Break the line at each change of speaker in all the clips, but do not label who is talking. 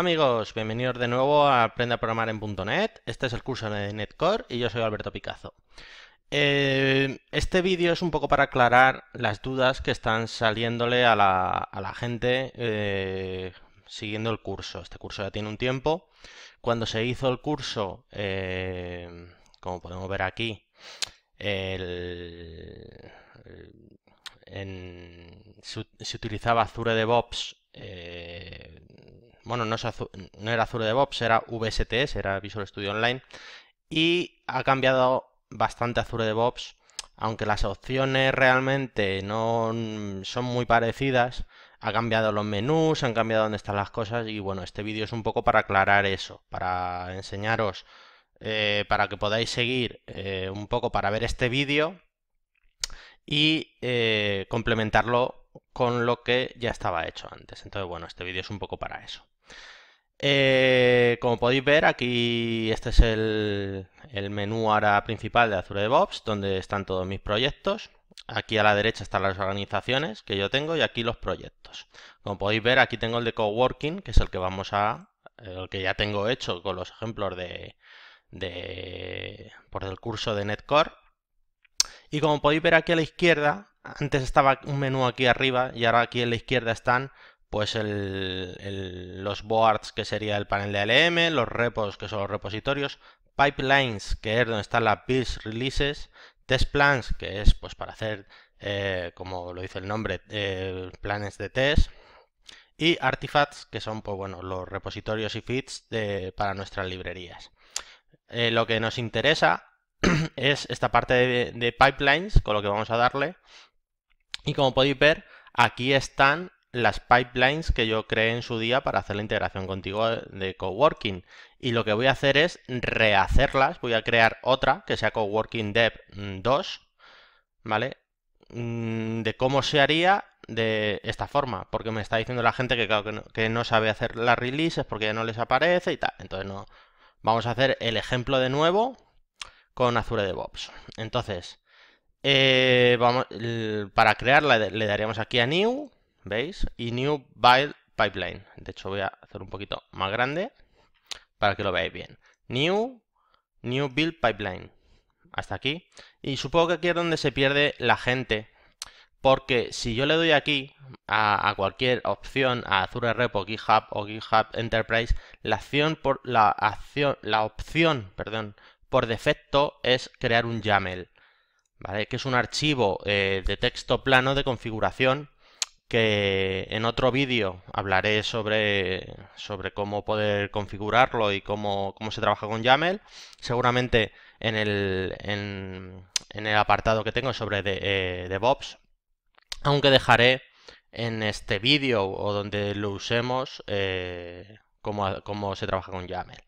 amigos, bienvenidos de nuevo a Aprende a Programar en .NET. Este es el curso de NetCore y yo soy Alberto Picazo. Eh, este vídeo es un poco para aclarar las dudas que están saliéndole a la, gente eh, siguiendo el curso. Este curso ya tiene un tiempo. Cuando se hizo el curso, eh, como podemos ver aquí, se, se, utilizaba Azure DevOps bueno, no, era Azure DevOps, era VSTS, era Visual Studio Online, y ha cambiado bastante Azure DevOps, aunque las opciones realmente no son muy parecidas, ha cambiado los menús, han cambiado dónde están las cosas y bueno, este vídeo es un poco para aclarar eso, para enseñaros, eh, para que podáis seguir eh, un poco para ver este vídeo y eh, complementarlo con lo que ya estaba hecho antes. Entonces bueno, este vídeo es un poco para eso. Eh, como podéis ver, aquí este es el, menú ahora principal de Azure DevOps, donde están todos mis proyectos. Aquí a la derecha están las organizaciones que yo tengo y aquí los proyectos. Como podéis ver, aquí tengo el de coworking, que es el que vamos a. el que ya tengo hecho con los ejemplos de. por el curso de Netcore. Y como podéis ver aquí a la izquierda, antes estaba un menú aquí arriba y ahora aquí a la izquierda están pues los boards, que sería el panel de LM, los repos, que son los repositorios, pipelines, que es donde están las builds releases, test plans, que es pues para hacer, eh, como lo dice el nombre, eh, planes de test, y artifacts, que son pues bueno, los repositorios y feeds para nuestras librerías. Eh, lo que nos interesa es esta parte de, de, pipelines, con lo que vamos a darle, y como podéis ver, aquí están las pipelines que yo creé en su día para hacer la integración contigo de coworking. Y lo que voy a hacer es rehacerlas. Voy a crear otra que sea coworking dev 2, mm, ¿vale? Mm, de cómo se haría de esta forma, porque me está diciendo la gente que, que, no, sabe hacer las releases porque ya no les aparece y tal. Entonces no. Vamos a hacer el ejemplo de nuevo con Azure DevOps. Entonces, eh, vamos, para crearla le daríamos aquí a New ¿Veis? Y New Build Pipeline. De hecho, voy a hacer un poquito más grande para que lo veáis bien. New, New Build Pipeline. Hasta aquí. Y supongo que aquí es donde se pierde la gente. Porque si yo le doy aquí a, cualquier opción, a Azure Repo, GitHub o GitHub Enterprise, la acción por la acción, la opción, perdón, por defecto es crear un YAML, ¿vale? Que es un archivo eh, de texto plano de configuración que en otro vídeo hablaré sobre, sobre cómo poder configurarlo y cómo, cómo se trabaja con YAML. Seguramente en el, en, el apartado que tengo sobre de, eh, DevOps, aunque dejaré en este vídeo o donde lo usemos eh, cómo, cómo se trabaja con YAML.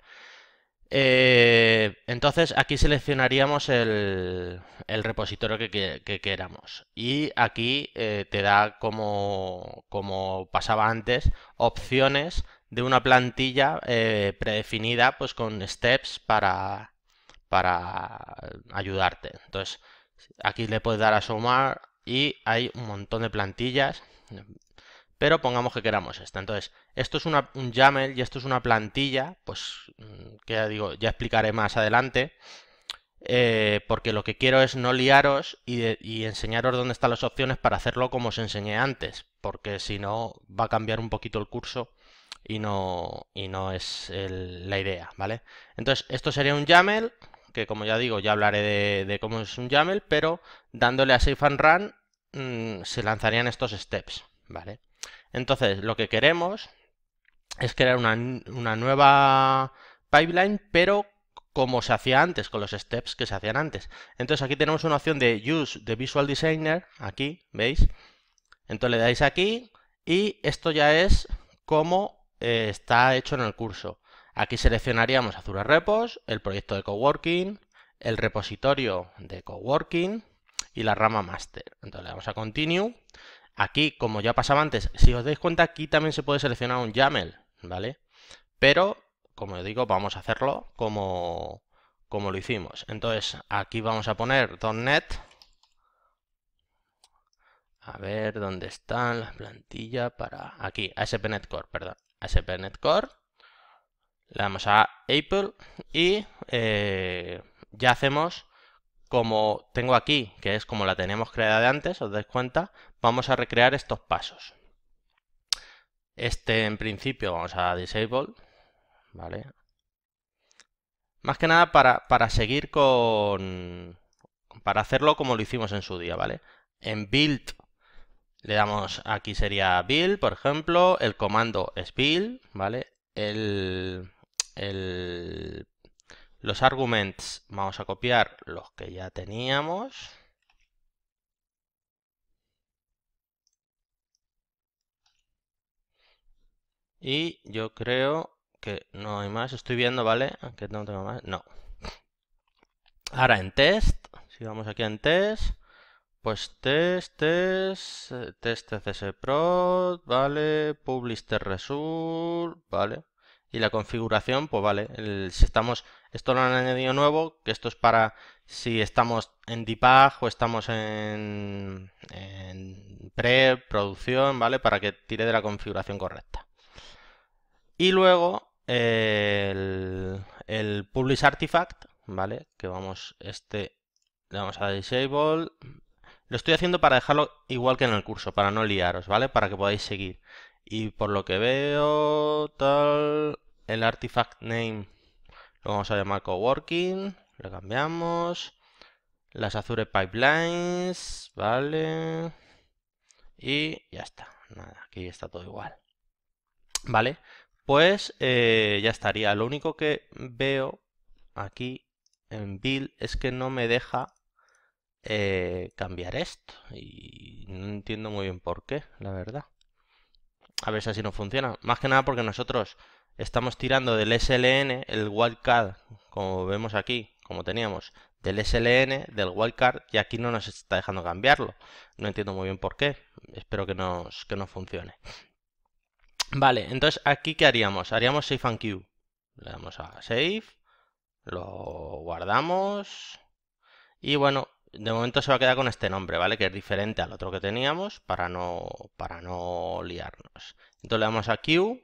Eh, entonces aquí seleccionaríamos el, repositorio que, queramos y aquí eh, te da como, como, pasaba antes opciones de una plantilla eh, predefinida pues con steps para, para ayudarte. Entonces aquí le puedes dar a sumar y hay un montón de plantillas pero pongamos que queramos esta. Entonces, esto es un YAML y esto es una plantilla, pues mm, que ya digo, ya explicaré más adelante, eh, porque lo que quiero es no liaros y, enseñaros dónde están las opciones para hacerlo como os enseñé antes, porque si no va a cambiar un poquito el curso y no, no es la idea, ¿vale? Entonces, esto sería un YAML, que como ya digo, ya hablaré de, cómo es un YAML, pero dándole a Safe and Run mm, se lanzarían estos steps, ¿vale? Entonces, lo que queremos es crear una, nueva pipeline, pero como se hacía antes, con los steps que se hacían antes. Entonces aquí tenemos una opción de Use the Visual Designer, aquí, ¿veis? Entonces le dais aquí y esto ya es como eh, está hecho en el curso. Aquí seleccionaríamos Azure Repos, el proyecto de coworking, el repositorio de coworking y la rama master. Entonces le damos a Continue Aquí, como ya pasaba antes, si os dais cuenta, aquí también se puede seleccionar un YAML, ¿vale? Pero, como os digo, vamos a hacerlo como, como lo hicimos. Entonces, aquí vamos a poner .NET. A ver, ¿dónde están las plantillas para...? Aquí, ASP.NET Core, perdón. ASP.NET Core. Le damos a Apple y eh, ya hacemos como tengo aquí, que es como la tenemos creada de antes, os dais cuenta, vamos a recrear estos pasos. Este en principio vamos a disable, ¿vale? Más que nada para, seguir con... para hacerlo como lo hicimos en su día, ¿vale? En build le damos, aquí sería build, por ejemplo, el comando es build, ¿vale? El, el los arguments, vamos a copiar los que ya teníamos. Y yo creo que no hay más. Estoy viendo, ¿vale? Aunque no tengo más. No. Ahora en test, si vamos aquí en test, pues test, test, test CSS Pro, ¿vale? Publish result, ¿vale? Y la configuración, pues vale, si estamos esto lo han añadido nuevo, que esto es para si estamos en debug o estamos en, en producción ¿vale? Para que tire de la configuración correcta. Y luego el, el publish artifact, ¿vale? Que vamos, este le vamos a disable. Lo estoy haciendo para dejarlo igual que en el curso, para no liaros, ¿vale? Para que podáis seguir. Y por lo que veo, tal, el artifact name lo vamos a llamar coworking. Lo cambiamos. Las Azure Pipelines. Vale. Y ya está. Nada, aquí está todo igual. Vale. Pues eh, ya estaría. Lo único que veo aquí en Build es que no me deja eh, cambiar esto. Y no entiendo muy bien por qué, la verdad. A ver si así no funciona. Más que nada porque nosotros estamos tirando del SLN, el wildcard, como vemos aquí, como teníamos, del SLN, del wildcard, y aquí no nos está dejando cambiarlo. No entiendo muy bien por qué. Espero que no que funcione. Vale, entonces aquí qué haríamos? Haríamos save and queue. Le damos a save, lo guardamos y bueno, de momento se va a quedar con este nombre, ¿vale? Que es diferente al otro que teníamos para no, para no liarnos. Entonces le damos a queue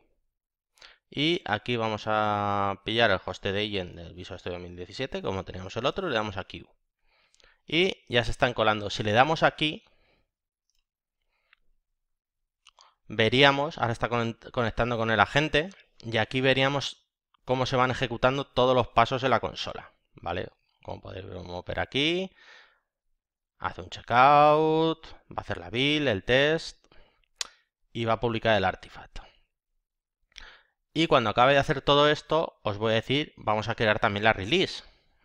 y aquí vamos a pillar el host de agent del Visual Studio 2017, como teníamos el otro, le damos aquí Y ya se están colando. Si le damos aquí, veríamos, ahora está conectando con el agente, y aquí veríamos cómo se van ejecutando todos los pasos en la consola, ¿vale? Como podéis ver aquí, hace un checkout, va a hacer la build, el test, y va a publicar el artefacto. Y cuando acabe de hacer todo esto, os voy a decir, vamos a crear también la release,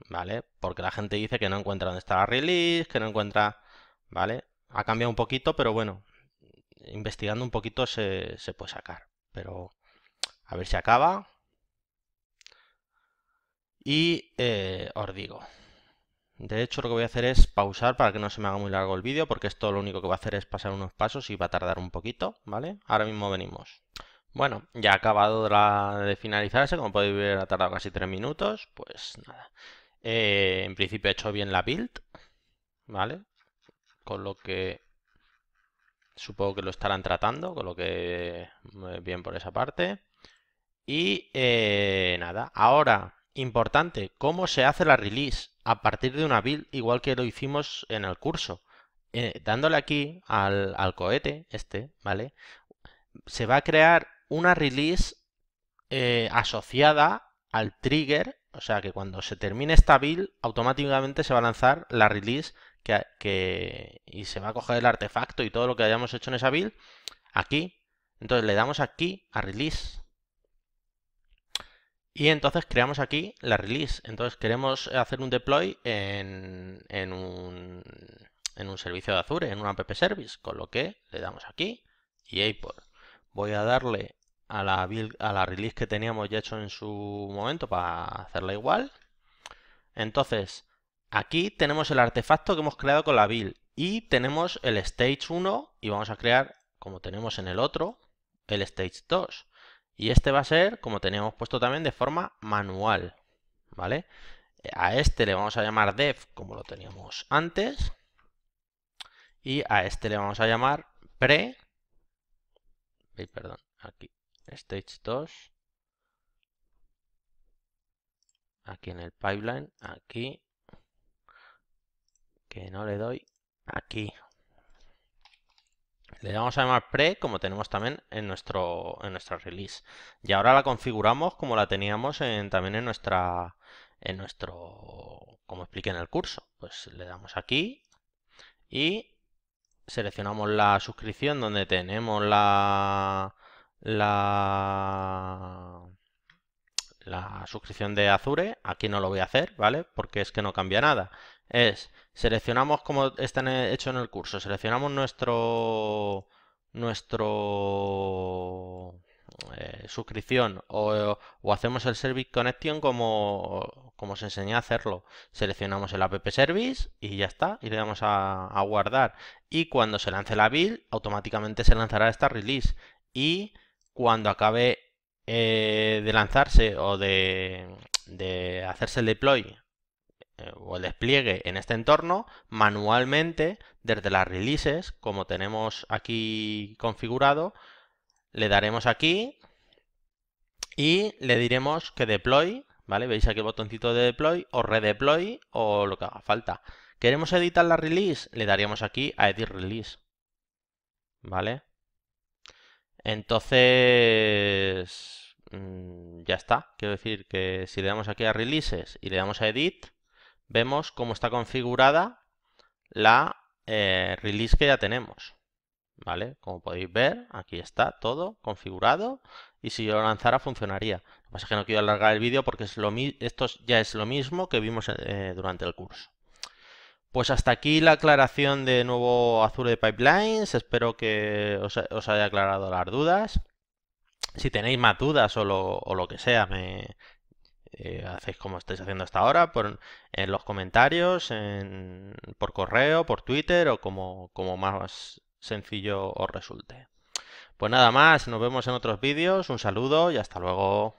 ¿vale? Porque la gente dice que no encuentra dónde está la release, que no encuentra, ¿vale? Ha cambiado un poquito, pero bueno, investigando un poquito se, puede sacar. Pero a ver si acaba. Y eh, os digo, de hecho, lo que voy a hacer es pausar para que no se me haga muy largo el vídeo, porque esto lo único que va a hacer es pasar unos pasos y va a tardar un poquito, ¿vale? Ahora mismo venimos. Bueno, ya ha acabado de finalizarse, como podéis ver ha tardado casi 3 minutos, pues nada. Eh, en principio he hecho bien la build, ¿vale? Con lo que supongo que lo estarán tratando, con lo que eh, bien por esa parte. Y eh, nada, ahora, importante, ¿cómo se hace la release? A partir de una build, igual que lo hicimos en el curso. dándole aquí al, al cohete, este, ¿vale? Se va a crear una release eh, asociada al trigger, o sea que cuando se termine esta build, automáticamente se va a lanzar la release que, y se va a coger el artefacto y todo lo que hayamos hecho en esa build aquí. Entonces le damos aquí a release. Y entonces creamos aquí la release. Entonces queremos hacer un deploy en, en, un, en un servicio de Azure, en un app service. Con lo que le damos aquí y por Voy a darle a la, a la release que teníamos ya hecho en su momento para hacerla igual. Entonces, aquí tenemos el artefacto que hemos creado con la build y tenemos el stage 1 y vamos a crear, como tenemos en el otro, el stage 2. Y este va a ser, como teníamos puesto también, de forma manual, ¿vale? A este le vamos a llamar dev como lo teníamos antes y a este le vamos a llamar pre... Perdón, aquí stage 2 aquí en el pipeline aquí que no le doy aquí le damos a llamar pre como tenemos también en nuestro en nuestra release y ahora la configuramos como la teníamos en, también en nuestra en nuestro como expliqué en el curso pues le damos aquí y seleccionamos la suscripción donde tenemos la la, la suscripción de Azure. Aquí no lo voy a hacer, ¿vale? Porque es que no cambia nada. Es, seleccionamos como está hecho en el curso, seleccionamos nuestro nuestro eh, suscripción o, hacemos el Service Connection como, como se enseña a hacerlo. Seleccionamos el App Service y ya está, y le damos a, guardar. Y cuando se lance la build, automáticamente se lanzará esta release. Y cuando acabe eh, de lanzarse o de, hacerse el deploy eh, o el despliegue en este entorno, manualmente, desde las releases, como tenemos aquí configurado, le daremos aquí y le diremos que deploy, ¿vale? Veis aquí el botoncito de deploy o redeploy o lo que haga falta. ¿Queremos editar la release? Le daríamos aquí a edit release, ¿vale? Entonces, mm, ya está. Quiero decir que si le damos aquí a Releases y le damos a Edit, vemos cómo está configurada la eh, release que ya tenemos. ¿Vale? Como podéis ver, aquí está todo configurado y si yo lo lanzara funcionaría. Lo que pasa es que no quiero alargar el vídeo porque esto ya es lo mismo que vimos eh, durante el curso. Pues hasta aquí la aclaración de nuevo Azure Pipelines. Espero que os, haya aclarado las dudas. Si tenéis más dudas o lo, que sea, me eh, hacéis como estáis haciendo hasta ahora, en los comentarios, por correo, por Twitter o como, como más sencillo os resulte. Pues nada más, nos vemos en otros vídeos, un saludo y hasta luego.